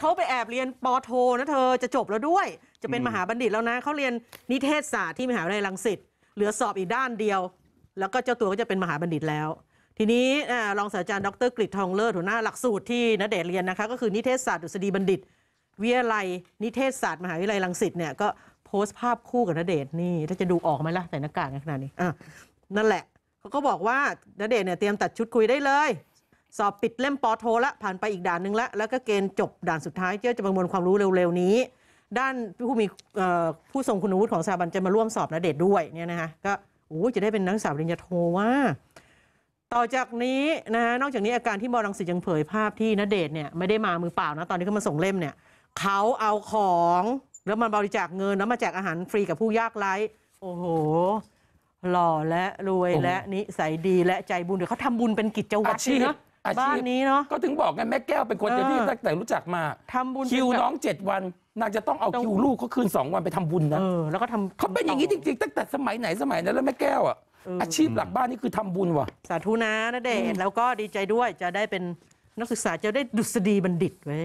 เขาไปแอบเรียนปโทนะเธอจะจบแล้วด้วย จะเป็นมหาบัณฑิตแล้วนะเขาเรียนนิเทศศาสตร์ที่มหาวิทยาลัยรังสิตเหลือสอบอีกด้านเดียว แล้วก็เจ้าตัวก็จะเป็นมหาบัณฑิตแล้ว ทีนี้รองศาสตราจารย์ดรกฤษทองเลิศหัวหน้าหลักสูตรที่นเดชเรียนนะคะก็คือนิเทศศาสตร์ดุษฎีบัณฑิตวิทยาลัยนิเทศศาสตร์มหาวิทยาลัยรังสิตเนี่ยก็โพสต์ภาพคู่กับนเดชนี่ถ้าจะดูออกไหมล่ะใส่หน้ากากขนาดนี้นั่นแหละเขาก็บอกว่านเดชเนี่ยเตรียมตัดชุดคุยได้เลยสอบ ปิดเล่มปอโทละผ่านไปอีกด่านหนึ่งละแล้วก็เกณฑ์จบด่านสุดท้ายเจ้าจะประมวลความรู้เร็วๆนี้ ด้านผู้มีผู้ทรงคุณวุฒิของสถาบันจะมาร่วมสอบนะเดชด้วยเนี่ยนะคะก็โอ้จะได้เป็นนักศึกษาปริญญาโทว่าต่อจากนี้นะฮะนอกจากนี้อาการที่มอลังสิตยังเผยภาพที่นเดชเนี่ยไม่ได้มามือเปล่านะตอนนี้เขามาส่งเล่มเนี่ยเขาเอาของ แล้วมาบริจาคเงินแล้วมาแจกอาหารฟรีกับผู้ยากไร้โอ้โห หล่อและรวยและนิสัยดีและใจบุญเดี๋ยวเขาทำบุญเป็นกิจวัตรนะอาชีพนี้เนาะก็ถึงบอกไง แม่แก้วเป็นคนเดียวที่ตั้งแต่รู้จักมาทำบุญคิวน้องเจ็ดวันนางจะต้องเอาคิวลูกเขาคืนสองวันไปทำบุญนะเออแล้วก็ทำเขาเป็นอย่างนี้จริงๆตั้งแต่สมัยไหนสมัยนั้นแล้วแม่แก้วอ่ะอาชีพหลักบ้านนี่คือทำบุญว่ะ สาธุนะนะเดชแล้วก็ดีใจด้วยจะได้เป็นนักศึกษาจะได้ดุษฎีบัณฑิตไว้